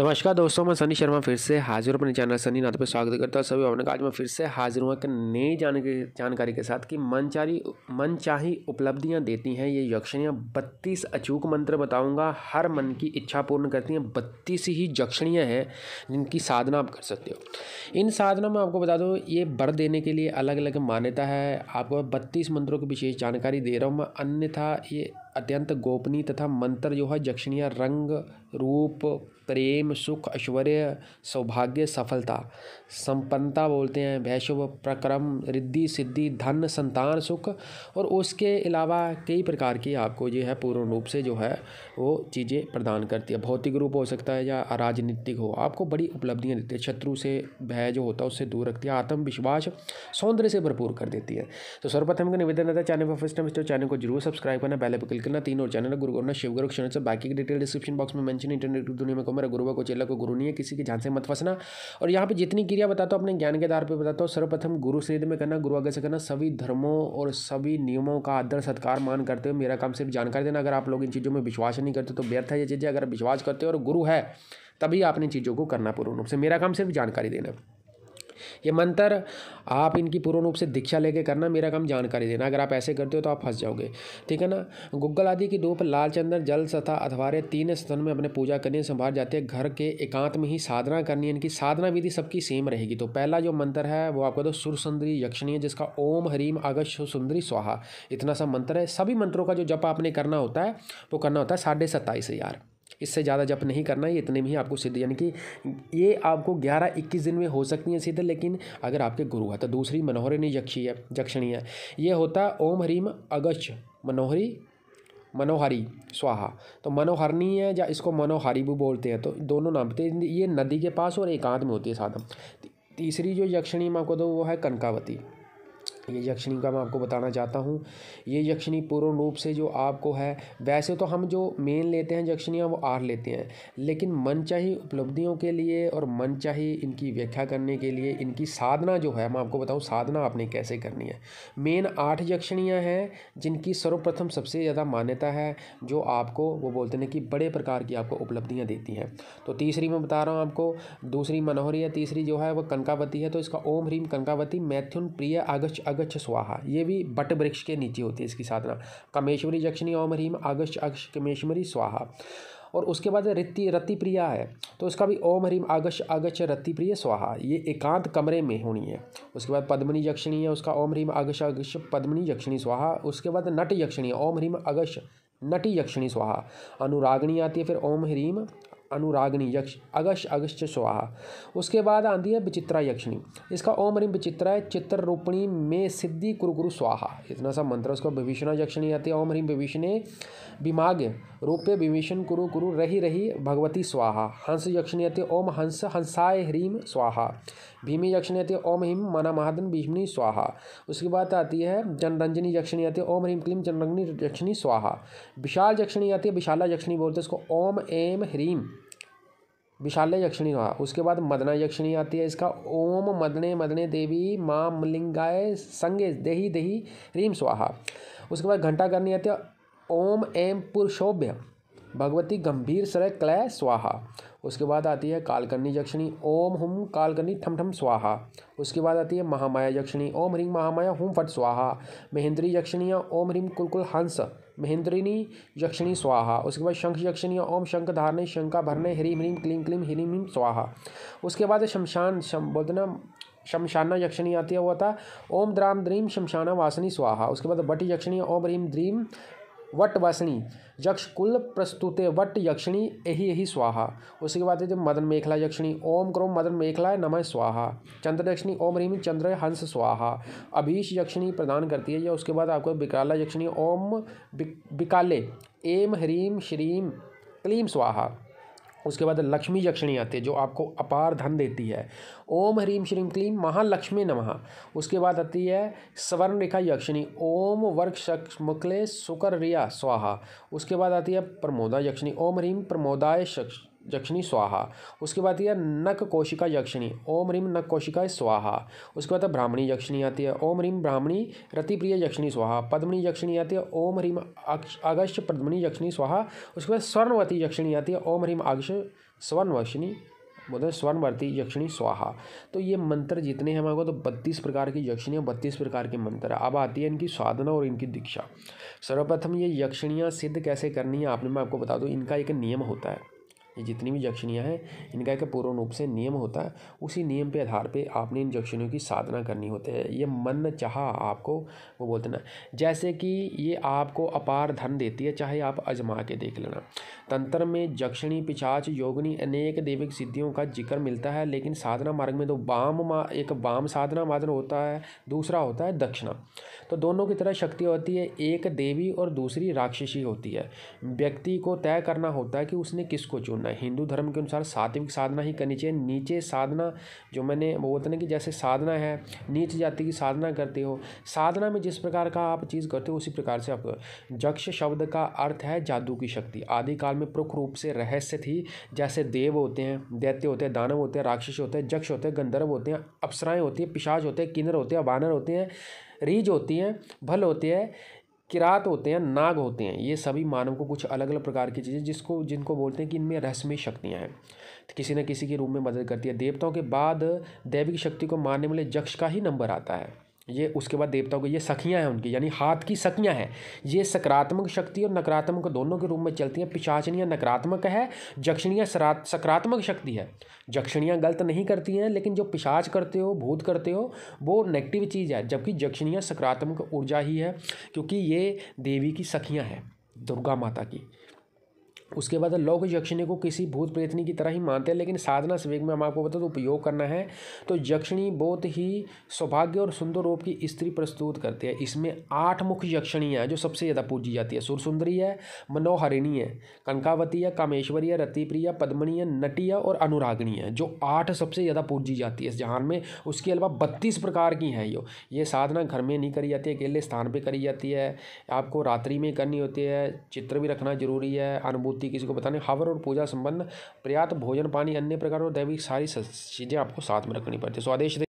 नमस्कार दोस्तों मैं सनी शर्मा फिर से हाजिर अपने चैनल सनी नाथ पर स्वागत करता हूँ सभी भावना का आज मैं फिर से हाजिर हुआ कि नई जानकारी के साथ कि मनचारी मनचाही उपलब्धियाँ देती हैं ये यक्षणियाँ बत्तीस अचूक मंत्र बताऊँगा हर मन की इच्छा पूर्ण करती हैं बत्तीस ही यक्षणियाँ हैं जिनकी साधना आप कर सकते हो इन साधना में आपको बता दूँ ये बर देने के लिए अलग अलग मान्यता है आपको बत्तीस मंत्रों की विशेष जानकारी दे रहा हूँ मैं अन्यथा ये अत्यंत गोपनीय तथा मंत्र जो है जक्षणीय रंग रूप प्रेम सुख ऐश्वर्य सौभाग्य सफलता संपन्नता बोलते हैं वैश्व प्रक्रम रिद्धि सिद्धि धन संतान सुख और उसके अलावा कई प्रकार की आपको जो है पूर्ण रूप से जो है वो चीज़ें प्रदान करती है भौतिक रूप हो सकता है या राजनीतिक हो आपको बड़ी उपलब्धियाँ देती है शत्रु से भय जो होता है उससे दूर रखती है आत्मविश्वास सौंदर्य से भरपूर कर देती है तो सर्वप्रथम का निवेदन रहता है चैनल पर फर्स्ट टाइम इस तो चैनल को जरूर सब्सक्राइब करना पहले पर क्लिक करना तीन और चैनल गुरु करना शिव गुरु क्षण बाकी डिटेल डिस्क्रिप्शन बॉक्स में मेंशन इंटरनेट की दुनिया में को मेरा गुरुवा को चेला को गुरु नहीं है किसी के से मत फंसना और यहाँ पे जितनी क्रिया बताता हूँ अपने ज्ञान के आधार पर बताता हूँ सर्वप्रथम गुरु श्रेद में करना गुरु आगे से करना सभी धर्मों और सभी नियमों का आदर सत्कार मान करते हो मेरा काम सिर्फ जानकारी देना अगर आप लोग इन चीज़ों में विश्वास नहीं करते तो व्यर्थ है ये चीज़ें अगर विश्वास करते हो और गुरु है तभी आपने चीज़ों को करना पूर्ण रूप से मेरा काम सिर्फ जानकारी देना ये मंत्र आप इनकी पूर्ण रूप से दीक्षा लेके करना मेरा काम जानकारी देना अगर आप ऐसे करते हो तो आप फंस जाओगे ठीक है ना गुग्गल आदि की धूप लाल चंदन जल सथा अथवारे तीन स्थान में अपने पूजा करनी संभाल जाते हैं घर के एकांत में ही साधना करनी है इनकी साधना विधि सबकी सेम रहेगी तो पहला जो मंत्र है वो आपका तो सुरसुंदरी यक्षणी है जिसका ओम हरीम अगस् सुंदरी स्वाहा इतना सा मंत्र है सभी मंत्रों का जो जप आपने करना होता है वो करना होता है साढ़े सत्ताईस हज़ार इससे ज़्यादा जप नहीं करना ये इतने में ही आपको सिद्ध यानी कि ये आपको ग्यारह इक्कीस दिन में हो सकती हैं सिद्ध लेकिन अगर आपके गुरु है तो दूसरी मनोहरिणी जक्षीय है ये होता है ओम हरीम अगच मनोहरी मनोहारी स्वाहा तो मनोहरणी है या इसको मनोहारी भी बोलते हैं तो दोनों नाम पे ये नदी के पास और एकांत में होती है साधन तीसरी जो यक्षिणी माँ को दो वो है कनकावती ये यक्षिणी का मैं आपको बताना चाहता हूँ ये यक्षिणी पूर्ण रूप से जो आपको है वैसे तो हम जो मेन लेते हैं यक्षिणियाँ वो आर लेते हैं लेकिन मनचाही उपलब्धियों के लिए और मनचाही इनकी व्याख्या करने के लिए इनकी साधना जो है मैं आपको बताऊँ साधना आपने कैसे करनी है मेन आठ यक्षिणियाँ हैं जिनकी सर्वप्रथम सबसे ज़्यादा मान्यता है जो आपको वो बोलते हैं कि बड़े प्रकार की आपको उपलब्धियाँ देती हैं तो तीसरी मैं बता रहा हूँ आपको दूसरी मनोहरी या तीसरी जो है वो कनकावती है तो इसका ओम ह्रीम कनकावती मैथुन प्रिय अगस्त आगच्छ स्वाहा ये भी बट वृक्ष के नीचे होती है इसकी साधना कमेश्वरी जक्षणी ओम ह्रीम आगच्छ अक्ष कमेश्वरी स्वाहा और उसके बाद रति प्रिया है तो उसका भी ओम हरीम आगश रति प्रिय स्वाहा ये एकांत कमरे में होनी है उसके बाद पद्मनी जक्षिणी है उसका ओम हरीम आगश आगश पद्मनी जक्षिणी स्वाहा उसके बाद नट यक्षिणी ओम हरीम आगश नटी यक्षिणी स्वाहा अनुरागणी आती है फिर ओम ह्रीम अनुरागनी यक्ष अगश अगस्त स्वाहा उसके बाद आती है विचित्रा यक्षिणी इसका ओम रिम विचित्रा है चित्र रूपणी में सिद्धि कुरु गुरु स्वाहा इतना सा मंत्र उसका विभीषणा यक्षिणी आती है ओम रिम विभीषणे विमाग रूपे विभीषण कुरु कुरु रही रही भगवती स्वाहा हंस यक्षिणी आती है ओम हंस हंसाय ह्रीम स्वाहा भीमी है ओम ह्रीम मना महादन भीष्मी स्वाहा उसके बाद आती है जनरंजनी है ओम ह्रीम क्लीम जनरंजनी यक्षिणी स्वाहा विशाल यक्षिणी आती है विशाला यक्षिणी बोलते हैं इसको ओम एम ह्रीम विशाल यक्षिणी स्वाहा उसके बाद मदना यक्षिणी आती है इसका ओम मदने मदने देवी माँ मलिंगाय संगे देही देही ह्रीम स्वाहा उसके बाद घंटा करनी आती है ओम एम पुरुषोभ्य भगवती गंभीर सरय क्लय स्वाहा उसके बाद आती है कालकर्णी जक्षिणी ओम हुम कालकर्णी ठम ठम स्वाहा उसके बाद आती है महामाया जक्षिणी ओम ह्रीम महामाया हुम फट स्वाहा महेंद्री जक्षिणिया ओम ह्रीम कुलकुल हंस महेंद्रिनी यक्षिणी स्वाहा उसके बाद शंख यक्षिणी ओम शंख धारने शंका भरने ह्रीम ह्रीम क्लीम क्लीम ह्रीम ह्रीम स्वाहा उसके बाद शमशान शम बोलते ना शमशाना यक्षिणी आती है वो था ओम द्राम द्रीम शमशाना वासनी स्वाहा उसके बाद बटी यक्षिणी ओम ह्रीम द्रीम वट वसणी यक्ष कुल प्रस्तुते वट यक्षिणी यही यही स्वाहा उसके बाद है मदन मेखला यक्षिणी ओम क्रोम मदन मेखला नमः स्वाहा चंद्र यक्षिणी ओम रीम चंद्र हंस स्वाहा अभीष यक्षिणी प्रदान करती है या उसके बाद आपको बिकाला यक्षिणी ओम बिकाले एम ह्रीम श्रीम क्लीम स्वाहा उसके बाद लक्ष्मी यक्षिणी आती है जो आपको अपार धन देती है ओम ह्रीम श्रीम क्लीम महालक्ष्मी नमः उसके बाद आती है स्वर्ण रेखा यक्षिणी ओम वर्क मुकले सुकर रिया स्वाहा उसके बाद आती है प्रमोदा यक्षिणी ओम ह्रीम प्रमोदाय शक्ष जक्षिणी स्वाहा उसके बाद यह नक कोशिका यक्षिणी ओम रिम नक कोशिका स्वाहा उसके बाद ब्राह्मणी यक्षिणी आती है ओम रिम ब्राह्मणी रतिप्रिय यक्षिणी स्वाहा पद्मणी यक्षिणी आती है ओम रिम अगश्य पद्मणी यक्षिणी स्वाहा उसके बाद स्वर्णवती यक्षिणी आती है ओम रीम अगश्य स्वर्णवक्षिणी बोलते मतलब स्वर्णवर्ती यक्षिणी स्वाहा तो ये मंत्र जितने हैं हमारे को तो बत्तीस प्रकार की यक्षिणियाँ बत्तीस प्रकार के मंत्र अब आती है इनकी साधना और इनकी दीक्षा सर्वप्रथम ये यक्षिणियाँ सिद्ध कैसे करनी है आपने मैं आपको बता दूँ इनका एक नियम होता है ये जितनी भी जक्षिणियाँ हैं इनका एक पूर्ण रूप से नियम होता है उसी नियम पे आधार पे आपने इन जक्षिणियों की साधना करनी होती है ये मन चाह आपको वो बोलते ना जैसे कि ये आपको अपार धन देती है चाहे आप अजमा के देख लेना तंत्र में जक्षिणी पिछाच योगनी अनेक देविक सिद्धियों का जिक्र मिलता है लेकिन साधना मार्ग में तो वाम एक वाम साधना मार्ग होता है दूसरा होता है दक्षिणा तो दोनों की तरह शक्ति होती है एक देवी और दूसरी राक्षसी होती है व्यक्ति को तय करना होता है कि उसने किसको चुनना साधना है हिंदू धर्म के अनुसार सात्विक साधना ही करनी चाहिए नीचे साधना जो मैंने वो बोलते ना कि जैसे साधना है नीच जाति की साधना करते हो साधना में जिस प्रकार का आप चीज़ करते हो उसी प्रकार से आप जक्ष शब्द का अर्थ है जादू की शक्ति आदिकाल में प्रख रूप से रहस्य थी जैसे देव होते हैं दैत्य होते हैं दानव होते हैं राक्षस होते हैं जक्ष होते हैं गंधर्व होते हैं अप्सराएँ होती हैं पिशाच होते हैं किन्नर होते हैं वानर होते हैं रीज होती हैं भल होते हैं किरात होते हैं नाग होते हैं ये सभी मानव को कुछ अलग अलग प्रकार की चीज़ें जिसको जिनको बोलते हैं कि इनमें रहस्यमय शक्तियाँ हैं तो किसी न किसी के रूप में मदद करती है देवताओं के बाद दैविक शक्ति को मानने वाले जक्ष का ही नंबर आता है ये उसके बाद देवताओं की ये सखियाँ हैं उनकी यानी हाथ की सखियाँ हैं ये सकारात्मक शक्ति और नकारात्मक दोनों के रूप में चलती हैं पिशाचनियाँ नकारात्मक है जक्षणियाँ सकारात्मक शक्ति है जक्षणियाँ गलत नहीं करती हैं लेकिन जो पिशाच करते हो भूत करते हो वो नेगेटिव चीज़ है जबकि जक्षणियाँ सकारात्मक ऊर्जा ही है क्योंकि ये देवी की सखियाँ हैं दुर्गा माता की उसके बाद लौक यक्षिणी को किसी भूत प्रेतनी की तरह ही मानते हैं लेकिन साधना विवेक में हम आपको बता दूँ तो उपयोग करना है तो यक्षिणी बहुत ही सौभाग्य और सुंदर रूप की स्त्री प्रस्तुत करते हैं इसमें आठ यक्षिणी यक्षिणियाँ जो सबसे ज़्यादा पूजी जाती है सुरसुंदरी है मनोहरिणी है कंकावती है कामेश्वरी है रतिप्रिया पद्मणी है नटिया और अनुरागणी है जो आठ सबसे ज़्यादा पूजी जाती है जहान में उसके अलावा बत्तीस प्रकार की हैं यो ये साधना घर में नहीं करी जाती है अकेले स्थान पर करी जाती है आपको रात्रि में करनी होती है चित्र भी रखना जरूरी है अनुभूति बुद्धि किसी को बताने हवर और पूजा संबंध पर्याप्त भोजन पानी अन्य प्रकार और दैविक सारी चीज़ें आपको साथ में रखनी पड़ती है स्वादेश